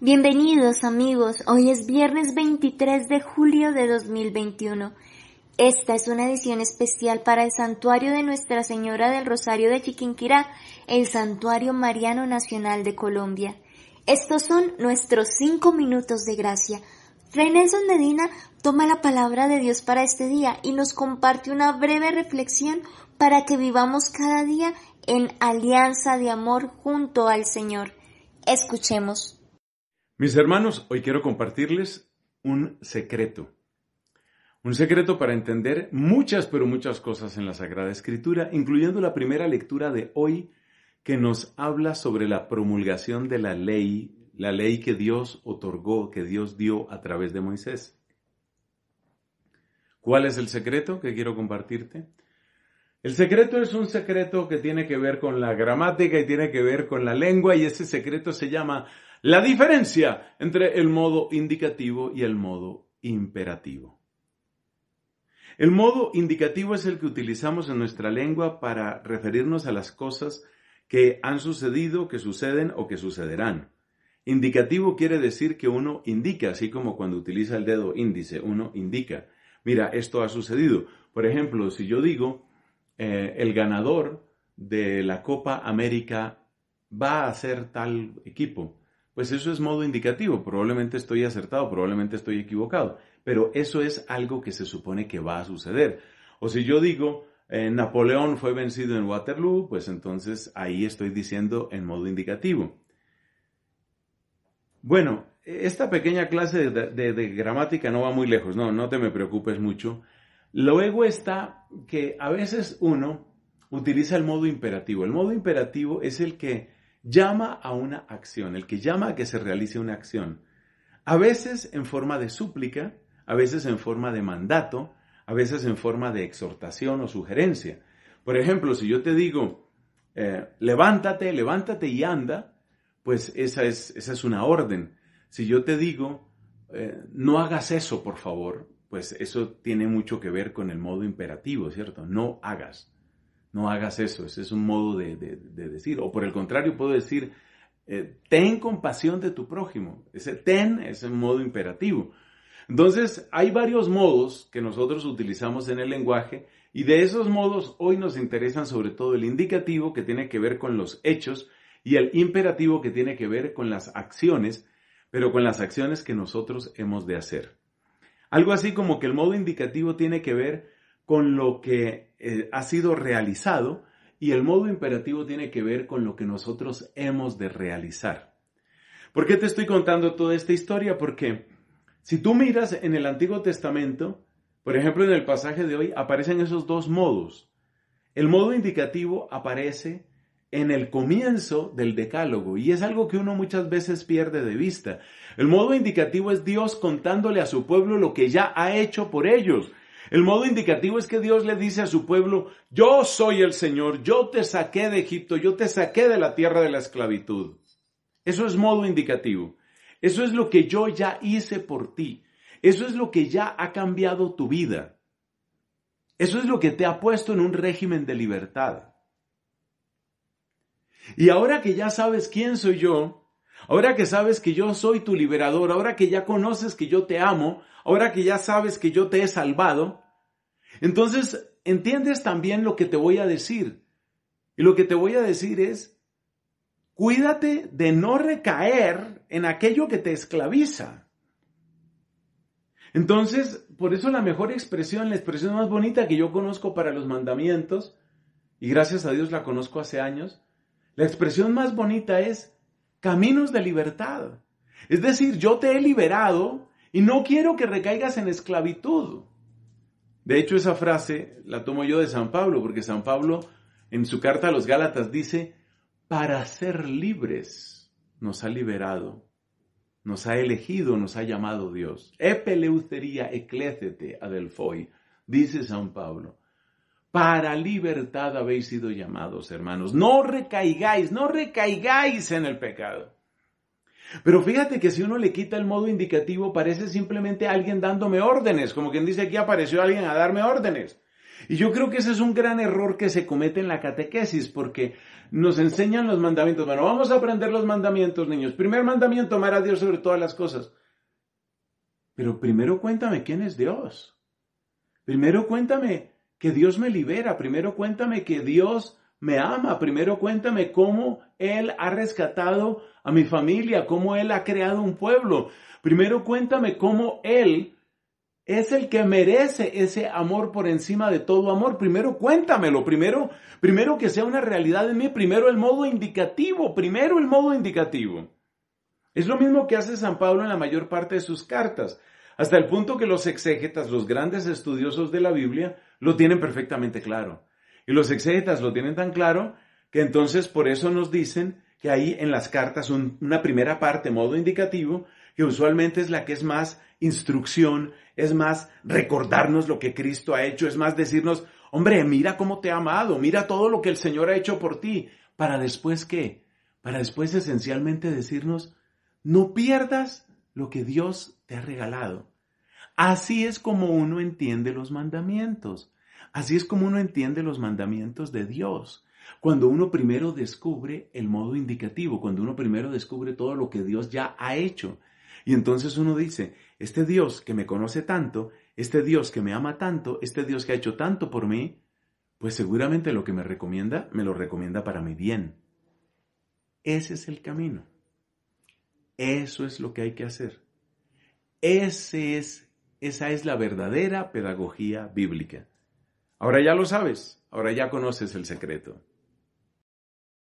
Bienvenidos amigos, hoy es viernes 23 de julio de 2021. Esta es una edición especial para el santuario de Nuestra Señora del Rosario de Chiquinquirá, el Santuario Mariano Nacional de Colombia. Estos son nuestros cinco minutos de gracia. Fray Nelson Medina toma la palabra de Dios para este día y nos comparte una breve reflexión para que vivamos cada día en alianza de amor junto al Señor. Escuchemos. Mis hermanos, hoy quiero compartirles un secreto. Un secreto para entender muchas, pero muchas cosas en la Sagrada Escritura, incluyendo la primera lectura de hoy que nos habla sobre la promulgación de la ley, la ley que Dios otorgó, que Dios dio a través de Moisés. ¿Cuál es el secreto que quiero compartirte? El secreto es un secreto que tiene que ver con la gramática y tiene que ver con la lengua y ese secreto se llama la diferencia entre el modo indicativo y el modo imperativo. El modo indicativo es el que utilizamos en nuestra lengua para referirnos a las cosas que han sucedido, que suceden o que sucederán. Indicativo quiere decir que uno indica, así como cuando utiliza el dedo índice, uno indica, mira, esto ha sucedido. Por ejemplo, si yo digo, eh, el ganador de la Copa América va a ser tal equipo, pues eso es modo indicativo. Probablemente estoy acertado, probablemente estoy equivocado, pero eso es algo que se supone que va a suceder. O si yo digo, eh, Napoleón fue vencido en Waterloo, pues entonces ahí estoy diciendo en modo indicativo. Bueno, esta pequeña clase de, de, gramática no va muy lejos, no, no te me preocupes mucho. Luego está que a veces uno utiliza el modo imperativo. El modo imperativo es el que llama a una acción, el que llama a que se realice una acción, a veces en forma de súplica, a veces en forma de mandato, a veces en forma de exhortación o sugerencia. Por ejemplo, si yo te digo, eh, levántate, levántate y anda, pues esa es, una orden. Si yo te digo, eh, no hagas eso, por favor, pues eso tiene mucho que ver con el modo imperativo, ¿cierto? No hagas no hagas eso, ese es un modo de, decir. O por el contrario, puedo decir, eh, ten compasión de tu prójimo. Ese ten es un modo imperativo. Entonces, hay varios modos que nosotros utilizamos en el lenguaje y de esos modos hoy nos interesan sobre todo el indicativo que tiene que ver con los hechos y el imperativo que tiene que ver con las acciones, pero con las acciones que nosotros hemos de hacer. Algo así como que el modo indicativo tiene que ver con lo que eh, ha sido realizado y el modo imperativo tiene que ver con lo que nosotros hemos de realizar. ¿Por qué te estoy contando toda esta historia? Porque si tú miras en el Antiguo Testamento, por ejemplo en el pasaje de hoy, aparecen esos dos modos. El modo indicativo aparece en el comienzo del decálogo y es algo que uno muchas veces pierde de vista. El modo indicativo es Dios contándole a su pueblo lo que ya ha hecho por ellos, el modo indicativo es que Dios le dice a su pueblo, yo soy el Señor, yo te saqué de Egipto, yo te saqué de la tierra de la esclavitud. Eso es modo indicativo. Eso es lo que yo ya hice por ti. Eso es lo que ya ha cambiado tu vida. Eso es lo que te ha puesto en un régimen de libertad. Y ahora que ya sabes quién soy yo, Ahora que sabes que yo soy tu liberador, ahora que ya conoces que yo te amo, ahora que ya sabes que yo te he salvado, entonces entiendes también lo que te voy a decir. Y lo que te voy a decir es, cuídate de no recaer en aquello que te esclaviza. Entonces, por eso la mejor expresión, la expresión más bonita que yo conozco para los mandamientos, y gracias a Dios la conozco hace años, la expresión más bonita es, caminos de libertad. Es decir, yo te he liberado y no quiero que recaigas en esclavitud. De hecho, esa frase la tomo yo de San Pablo, porque San Pablo en su carta a los Gálatas dice, para ser libres nos ha liberado, nos ha elegido, nos ha llamado Dios. Epeleutería eclécete adelfoi, dice San Pablo. Para libertad habéis sido llamados, hermanos. No recaigáis, no recaigáis en el pecado. Pero fíjate que si uno le quita el modo indicativo, parece simplemente alguien dándome órdenes, como quien dice aquí apareció alguien a darme órdenes. Y yo creo que ese es un gran error que se comete en la catequesis, porque nos enseñan los mandamientos. Bueno, vamos a aprender los mandamientos, niños. Primer mandamiento, amar a Dios sobre todas las cosas. Pero primero cuéntame quién es Dios. Primero cuéntame que Dios me libera, primero cuéntame que Dios me ama, primero cuéntame cómo Él ha rescatado a mi familia, cómo Él ha creado un pueblo, primero cuéntame cómo Él es el que merece ese amor por encima de todo amor. Primero cuéntamelo, primero, primero que sea una realidad en mí, primero el modo indicativo, primero el modo indicativo. Es lo mismo que hace San Pablo en la mayor parte de sus cartas, hasta el punto que los exégetas, los grandes estudiosos de la Biblia, lo tienen perfectamente claro. Y los exégetas lo tienen tan claro que entonces por eso nos dicen que hay en las cartas una primera parte, modo indicativo, que usualmente es la que es más instrucción, es más recordarnos lo que Cristo ha hecho, es más decirnos, hombre, mira cómo te ha amado, mira todo lo que el Señor ha hecho por ti, para después qué? Para después esencialmente decirnos, no pierdas lo que Dios te ha regalado. Así es como uno entiende los mandamientos. Así es como uno entiende los mandamientos de Dios. Cuando uno primero descubre el modo indicativo, cuando uno primero descubre todo lo que Dios ya ha hecho. Y entonces uno dice, este Dios que me conoce tanto, este Dios que me ama tanto, este Dios que ha hecho tanto por mí, pues seguramente lo que me recomienda, me lo recomienda para mi bien. Ese es el camino. Eso es lo que hay que hacer. Ese es esa es la verdadera pedagogía bíblica. Ahora ya lo sabes, ahora ya conoces el secreto.